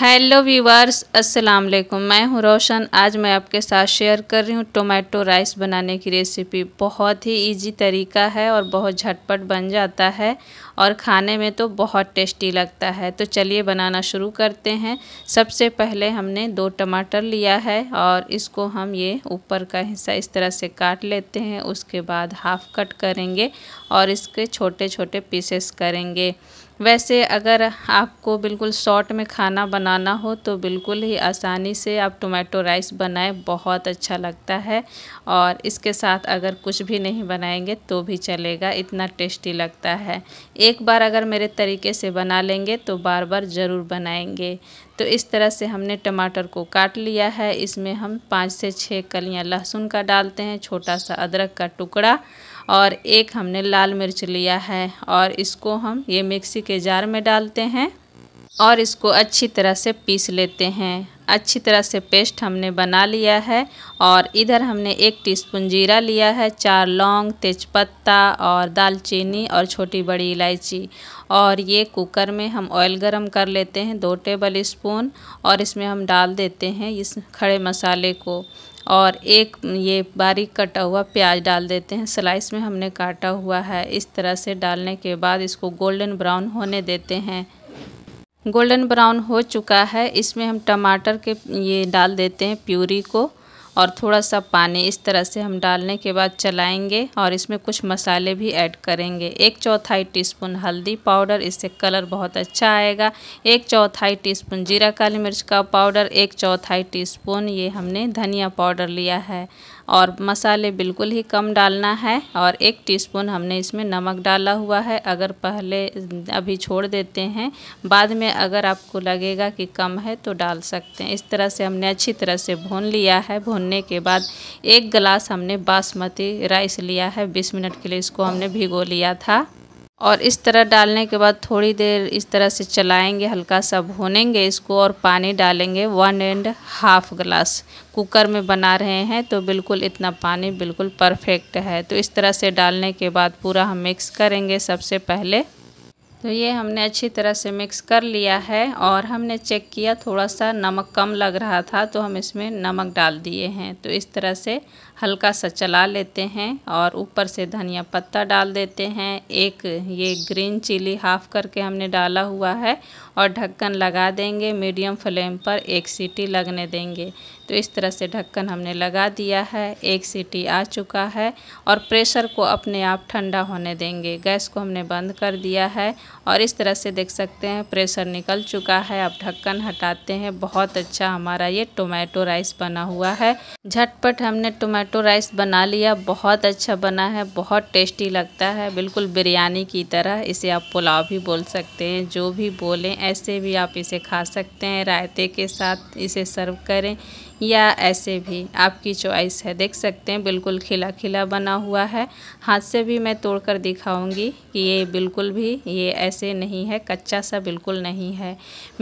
hello viewers अस्सलाम वालेकुम मैं हूं रोशन आज मैं आपके साथ शेयर कर रही हूं टोमेटो राइस बनाने की रेसिपी बहुत ही इजी तरीका है और बहुत झटपट बन जाता है और खाने में तो बहुत टेस्टी लगता है तो चलिए बनाना शुरू करते हैं सबसे पहले हमने दो टमाटर लिया है और इसको हम ये ऊपर का हिस्सा इस तरह से काट लेते हैं उसके बाद हाफ़ कट करेंगे और इसके छोटे छोटे पीसेस करेंगे वैसे अगर आपको बिल्कुल शॉर्ट में खाना बनाना हो तो बिल्कुल ही आसानी से आप टोमेटो राइस बनाएं बहुत अच्छा लगता है और इसके साथ अगर कुछ भी नहीं बनाएंगे तो भी चलेगा इतना टेस्टी लगता है एक बार अगर मेरे तरीके से बना लेंगे तो बार बार ज़रूर बनाएंगे तो इस तरह से हमने टमाटर को काट लिया है इसमें हम पाँच से छः कलियाँ लहसुन का डालते हैं छोटा सा अदरक का टुकड़ा और एक हमने लाल मिर्च लिया है और इसको हम ये मिक्सी के जार में डालते हैं और इसको अच्छी तरह से पीस लेते हैं अच्छी तरह से पेस्ट हमने बना लिया है और इधर हमने एक टीस्पून जीरा लिया है चार लौंग तेज़पत्ता और दालचीनी और छोटी बड़ी इलायची और ये कुकर में हम ऑयल गरम कर लेते हैं दो टेबल स्पून और इसमें हम डाल देते हैं इस खड़े मसाले को और एक ये बारीक कटा हुआ प्याज डाल देते हैं स्लाइस में हमने काटा हुआ है इस तरह से डालने के बाद इसको गोल्डन ब्राउन होने देते हैं गोल्डन ब्राउन हो चुका है इसमें हम टमाटर के ये डाल देते हैं प्यूरी को और थोड़ा सा पानी इस तरह से हम डालने के बाद चलाएंगे और इसमें कुछ मसाले भी ऐड करेंगे एक चौथाई टीस्पून हल्दी पाउडर इससे कलर बहुत अच्छा आएगा एक चौथाई टीस्पून जीरा काली मिर्च का पाउडर एक चौथाई टीस्पून ये हमने धनिया पाउडर लिया है और मसाले बिल्कुल ही कम डालना है और एक टीस्पून हमने इसमें नमक डाला हुआ है अगर पहले अभी छोड़ देते हैं बाद में अगर आपको लगेगा कि कम है तो डाल सकते हैं इस तरह से हमने अच्छी तरह से भून लिया है भूनने के बाद एक गिलास हमने बासमती राइस लिया है बीस मिनट के लिए इसको हमने भिगो लिया था और इस तरह डालने के बाद थोड़ी देर इस तरह से चलाएंगे हल्का सा भूनेंगे इसको और पानी डालेंगे one and half glass cooker में बना रहे हैं तो बिल्कुल इतना पानी बिल्कुल परफेक्ट है तो इस तरह से डालने के बाद पूरा हम मिक्स करेंगे सबसे पहले तो ये हमने अच्छी तरह से मिक्स कर लिया है और हमने चेक किया थोड़ा सा नमक कम लग रहा था तो हम इसमें नमक डाल दिए हैं तो इस तरह से हल्का सा चला लेते हैं और ऊपर से धनिया पत्ता डाल देते हैं एक ये ग्रीन चिली हाफ़ करके हमने डाला हुआ है और ढक्कन लगा देंगे मीडियम फ्लेम पर एक सीटी लगने देंगे तो इस तरह से ढक्कन हमने लगा दिया है एक सीटी आ चुका है और प्रेशर को अपने आप ठंडा होने देंगे गैस को हमने बंद कर दिया है और इस तरह से देख सकते हैं प्रेशर निकल चुका है अब ढक्कन हटाते हैं बहुत अच्छा हमारा ये टोमेटो राइस बना हुआ है झटपट हमने टोमेटो राइस बना लिया बहुत अच्छा बना है बहुत टेस्टी लगता है बिल्कुल बिरयानी की तरह इसे आप पुलाव भी बोल सकते हैं जो भी बोलें ऐसे भी आप इसे खा सकते हैं रायते के साथ इसे सर्व करें या ऐसे भी आपकी चॉइस है देख सकते हैं बिल्कुल खिला खिला बना हुआ है हाथ से भी मैं तोड़ कर दिखाऊँगी कि ये बिल्कुल भी ये ऐसे नहीं है कच्चा सा बिल्कुल नहीं है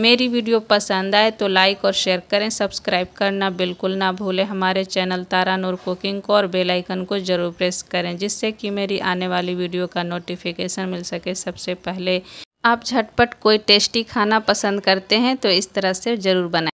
मेरी वीडियो पसंद आए तो लाइक और शेयर करें सब्सक्राइब करना बिल्कुल ना भूलें हमारे चैनल तारा नूर कुकिंग को और बेलाइकन को ज़रूर प्रेस करें जिससे कि मेरी आने वाली वीडियो का नोटिफिकेशन मिल सके सबसे पहले आप झटपट कोई टेस्टी खाना पसंद करते हैं तो इस तरह से ज़रूर बनाएं